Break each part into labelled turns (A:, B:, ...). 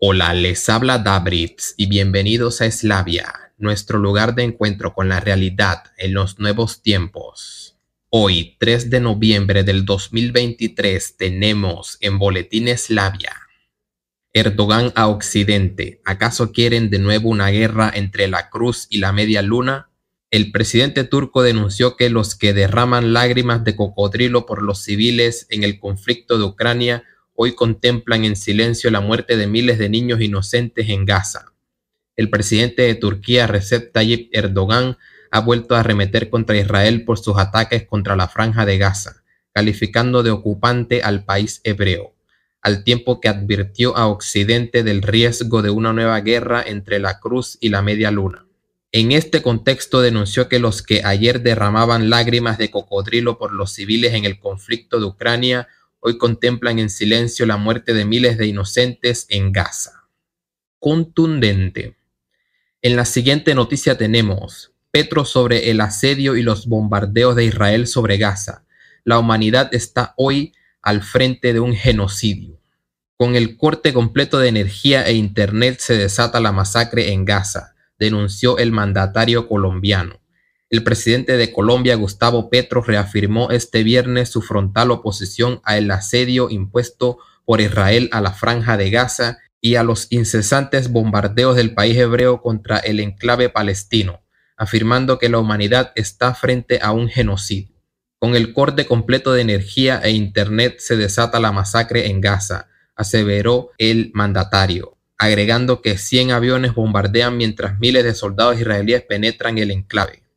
A: Hola, les habla Davritz y bienvenidos a Eslavia, nuestro lugar de encuentro con la realidad en los nuevos tiempos. Hoy, 3 de noviembre del 2023, tenemos en Boletín Eslavia. Erdogan a Occidente. ¿Acaso quieren de nuevo una guerra entre la cruz y la media luna? El presidente turco denunció que los que derraman lágrimas de cocodrilo por los civiles en el conflicto de Ucrania hoy contemplan en silencio la muerte de miles de niños inocentes en Gaza. El presidente de Turquía, Recep Tayyip Erdogan, ha vuelto a arremeter contra Israel por sus ataques contra la franja de Gaza, calificando de ocupante al país hebreo, al tiempo que advirtió a Occidente del riesgo de una nueva guerra entre la cruz y la media luna. En este contexto denunció que los que ayer derramaban lágrimas de cocodrilo por los civiles en el conflicto de Ucrania hoy contemplan en silencio la muerte de miles de inocentes en Gaza. Contundente. En la siguiente noticia tenemos Petro sobre el asedio y los bombardeos de Israel sobre Gaza. La humanidad está hoy al frente de un genocidio. Con el corte completo de energía e internet se desata la masacre en Gaza, denunció el mandatario colombiano. El presidente de Colombia, Gustavo Petro, reafirmó este viernes su frontal oposición al asedio impuesto por Israel a la franja de Gaza y a los incesantes bombardeos del país hebreo contra el enclave palestino, afirmando que la humanidad está frente a un genocidio. Con el corte completo de energía e Internet se desata la masacre en Gaza, aseveró el mandatario, agregando que 100 aviones bombardean mientras miles de soldados israelíes penetran el enclave.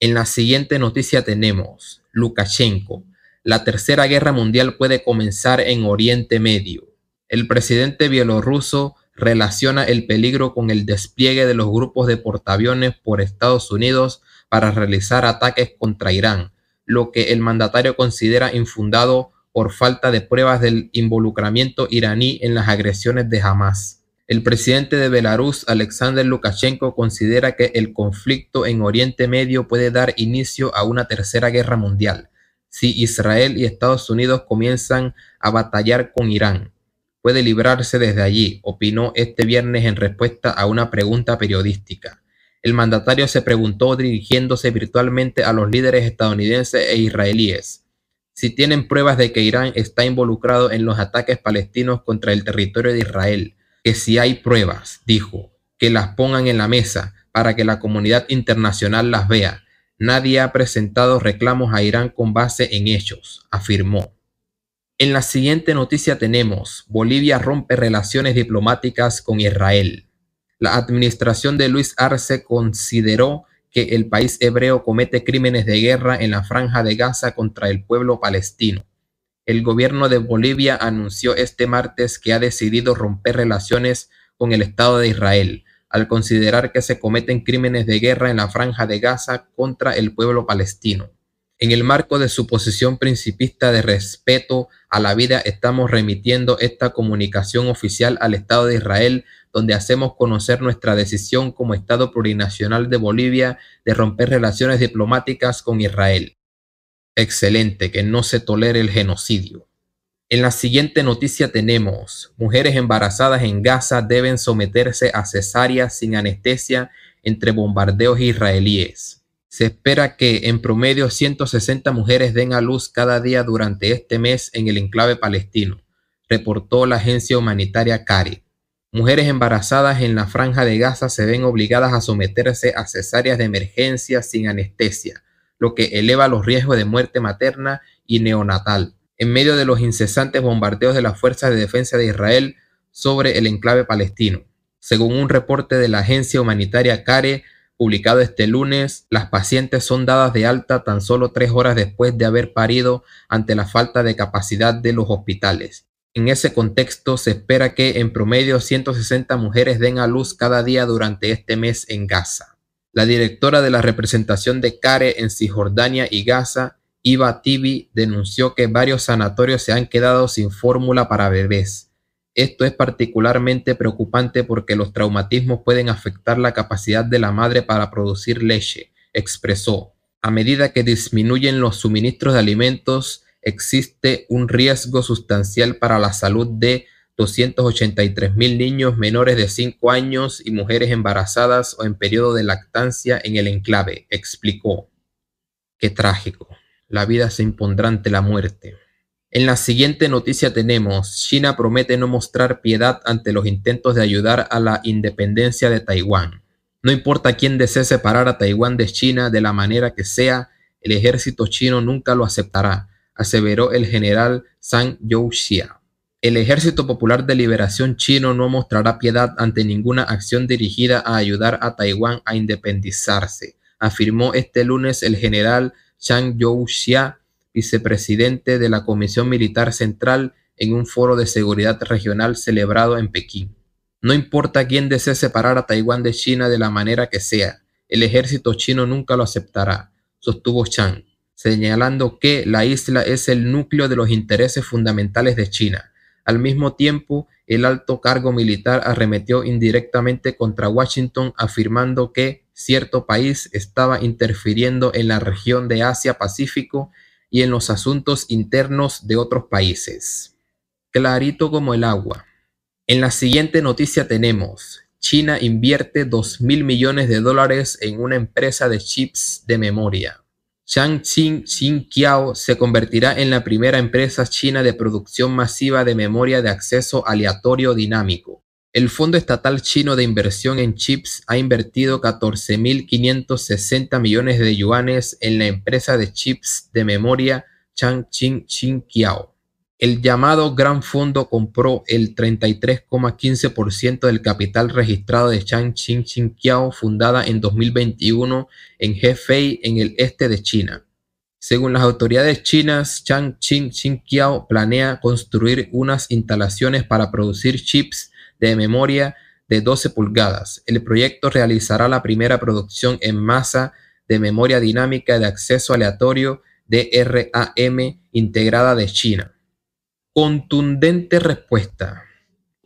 A: En la siguiente noticia tenemos Lukashenko. La tercera guerra mundial puede comenzar en Oriente Medio. El presidente bielorruso relaciona el peligro con el despliegue de los grupos de portaaviones por Estados Unidos para realizar ataques contra Irán, lo que el mandatario considera infundado por falta de pruebas del involucramiento iraní en las agresiones de Hamas. El presidente de Belarus, Alexander Lukashenko, considera que el conflicto en Oriente Medio puede dar inicio a una tercera guerra mundial si Israel y Estados Unidos comienzan a batallar con Irán. Puede librarse desde allí, opinó este viernes en respuesta a una pregunta periodística. El mandatario se preguntó dirigiéndose virtualmente a los líderes estadounidenses e israelíes si tienen pruebas de que Irán está involucrado en los ataques palestinos contra el territorio de Israel si hay pruebas, dijo, que las pongan en la mesa para que la comunidad internacional las vea. Nadie ha presentado reclamos a Irán con base en hechos, afirmó. En la siguiente noticia tenemos, Bolivia rompe relaciones diplomáticas con Israel. La administración de Luis Arce consideró que el país hebreo comete crímenes de guerra en la franja de Gaza contra el pueblo palestino el gobierno de Bolivia anunció este martes que ha decidido romper relaciones con el Estado de Israel, al considerar que se cometen crímenes de guerra en la franja de Gaza contra el pueblo palestino. En el marco de su posición principista de respeto a la vida, estamos remitiendo esta comunicación oficial al Estado de Israel, donde hacemos conocer nuestra decisión como Estado plurinacional de Bolivia de romper relaciones diplomáticas con Israel. Excelente, que no se tolere el genocidio. En la siguiente noticia tenemos, mujeres embarazadas en Gaza deben someterse a cesáreas sin anestesia entre bombardeos israelíes. Se espera que en promedio 160 mujeres den a luz cada día durante este mes en el enclave palestino, reportó la agencia humanitaria CARI. Mujeres embarazadas en la franja de Gaza se ven obligadas a someterse a cesáreas de emergencia sin anestesia, lo que eleva los riesgos de muerte materna y neonatal. En medio de los incesantes bombardeos de las fuerzas de defensa de Israel sobre el enclave palestino. Según un reporte de la agencia humanitaria CARE publicado este lunes, las pacientes son dadas de alta tan solo tres horas después de haber parido ante la falta de capacidad de los hospitales. En ese contexto, se espera que en promedio 160 mujeres den a luz cada día durante este mes en Gaza la directora de la representación de CARE en Cisjordania y Gaza, Iva Tibi, denunció que varios sanatorios se han quedado sin fórmula para bebés. Esto es particularmente preocupante porque los traumatismos pueden afectar la capacidad de la madre para producir leche, expresó. A medida que disminuyen los suministros de alimentos, existe un riesgo sustancial para la salud de 283 mil niños menores de 5 años y mujeres embarazadas o en periodo de lactancia en el enclave, explicó. Qué trágico. La vida se impondrá ante la muerte. En la siguiente noticia tenemos, China promete no mostrar piedad ante los intentos de ayudar a la independencia de Taiwán. No importa quién desee separar a Taiwán de China de la manera que sea, el ejército chino nunca lo aceptará, aseveró el general Zhang Youxia. El Ejército Popular de Liberación Chino no mostrará piedad ante ninguna acción dirigida a ayudar a Taiwán a independizarse, afirmó este lunes el general Chang Youxia, vicepresidente de la Comisión Militar Central, en un foro de seguridad regional celebrado en Pekín. No importa quién desee separar a Taiwán de China de la manera que sea, el ejército chino nunca lo aceptará, sostuvo Chang, señalando que la isla es el núcleo de los intereses fundamentales de China al mismo tiempo, el alto cargo militar arremetió indirectamente contra Washington afirmando que cierto país estaba interfiriendo en la región de Asia-Pacífico y en los asuntos internos de otros países. Clarito como el agua. En la siguiente noticia tenemos, China invierte 2 mil millones de dólares en una empresa de chips de memoria. Changqing Xinqiao se convertirá en la primera empresa china de producción masiva de memoria de acceso aleatorio dinámico. El Fondo Estatal Chino de Inversión en Chips ha invertido 14.560 millones de yuanes en la empresa de chips de memoria Changqing Xinqiao. El llamado Gran Fondo compró el 33,15% del capital registrado de Chang Ching fundada en 2021 en Hefei, en el este de China. Según las autoridades chinas, Changqing Xinqiao planea construir unas instalaciones para producir chips de memoria de 12 pulgadas. El proyecto realizará la primera producción en masa de memoria dinámica de acceso aleatorio DRAM integrada de China. Contundente respuesta.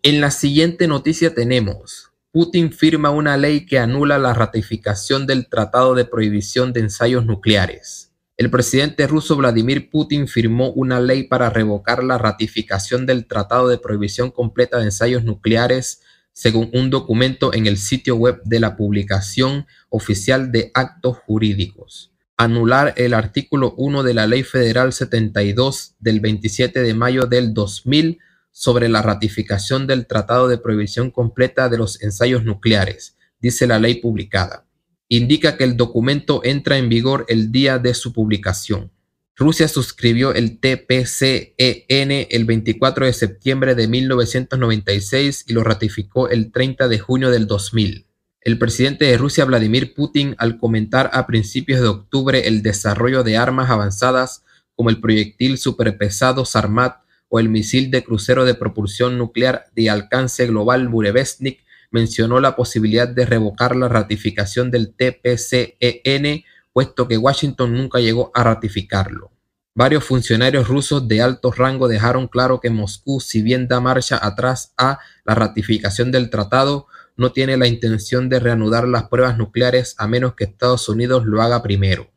A: En la siguiente noticia tenemos, Putin firma una ley que anula la ratificación del Tratado de Prohibición de Ensayos Nucleares. El presidente ruso Vladimir Putin firmó una ley para revocar la ratificación del Tratado de Prohibición Completa de Ensayos Nucleares, según un documento en el sitio web de la publicación oficial de actos jurídicos anular el artículo 1 de la Ley Federal 72 del 27 de mayo del 2000 sobre la ratificación del Tratado de Prohibición Completa de los Ensayos Nucleares, dice la ley publicada. Indica que el documento entra en vigor el día de su publicación. Rusia suscribió el TPCEN el 24 de septiembre de 1996 y lo ratificó el 30 de junio del 2000 el presidente de Rusia, Vladimir Putin, al comentar a principios de octubre el desarrollo de armas avanzadas como el proyectil superpesado Sarmat o el misil de crucero de propulsión nuclear de alcance global Burevestnik, mencionó la posibilidad de revocar la ratificación del TPCEN, puesto que Washington nunca llegó a ratificarlo. Varios funcionarios rusos de alto rango dejaron claro que Moscú, si bien da marcha atrás a la ratificación del tratado, no tiene la intención de reanudar las pruebas nucleares a menos que Estados Unidos lo haga primero.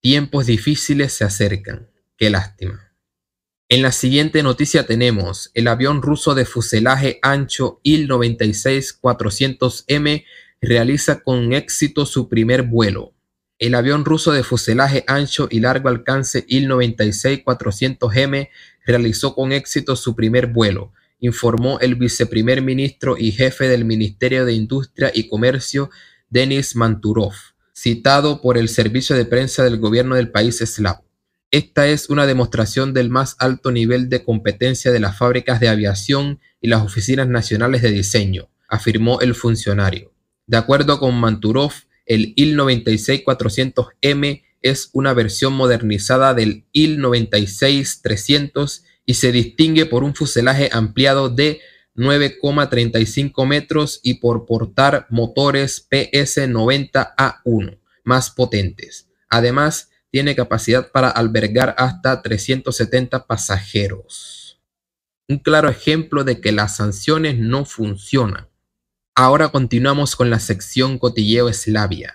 A: Tiempos difíciles se acercan. Qué lástima. En la siguiente noticia tenemos el avión ruso de fuselaje ancho Il-96-400M realiza con éxito su primer vuelo. El avión ruso de fuselaje ancho y largo alcance Il-96-400M realizó con éxito su primer vuelo, informó el viceprimer ministro y jefe del Ministerio de Industria y Comercio, Denis Manturov, citado por el servicio de prensa del gobierno del país eslavo. Esta es una demostración del más alto nivel de competencia de las fábricas de aviación y las oficinas nacionales de diseño, afirmó el funcionario. De acuerdo con Manturov, el IL-96-400M es una versión modernizada del IL-96-300 y se distingue por un fuselaje ampliado de 9,35 metros y por portar motores PS90A1 más potentes. Además, tiene capacidad para albergar hasta 370 pasajeros. Un claro ejemplo de que las sanciones no funcionan. Ahora continuamos con la sección Cotilleo Eslavia.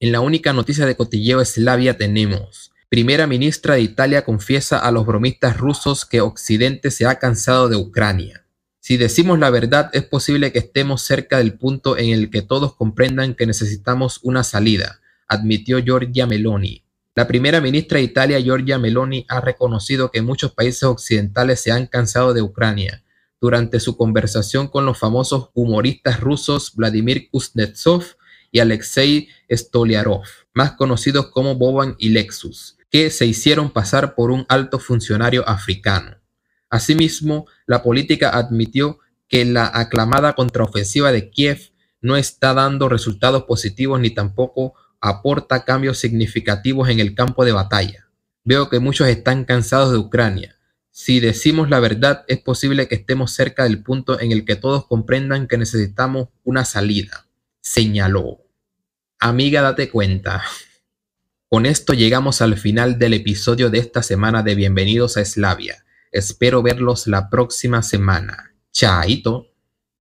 A: En la única noticia de Cotilleo Eslavia tenemos Primera ministra de Italia confiesa a los bromistas rusos que Occidente se ha cansado de Ucrania. Si decimos la verdad, es posible que estemos cerca del punto en el que todos comprendan que necesitamos una salida, admitió Giorgia Meloni. La primera ministra de Italia, Giorgia Meloni, ha reconocido que muchos países occidentales se han cansado de Ucrania. Durante su conversación con los famosos humoristas rusos Vladimir Kuznetsov y Alexei Stolyarov, más conocidos como Boban y Lexus, que se hicieron pasar por un alto funcionario africano. Asimismo, la política admitió que la aclamada contraofensiva de Kiev no está dando resultados positivos ni tampoco aporta cambios significativos en el campo de batalla. Veo que muchos están cansados de Ucrania. Si decimos la verdad, es posible que estemos cerca del punto en el que todos comprendan que necesitamos una salida, señaló. Amiga, date cuenta. Con esto llegamos al final del episodio de esta semana de Bienvenidos a Eslavia. Espero verlos la próxima semana. Chaito.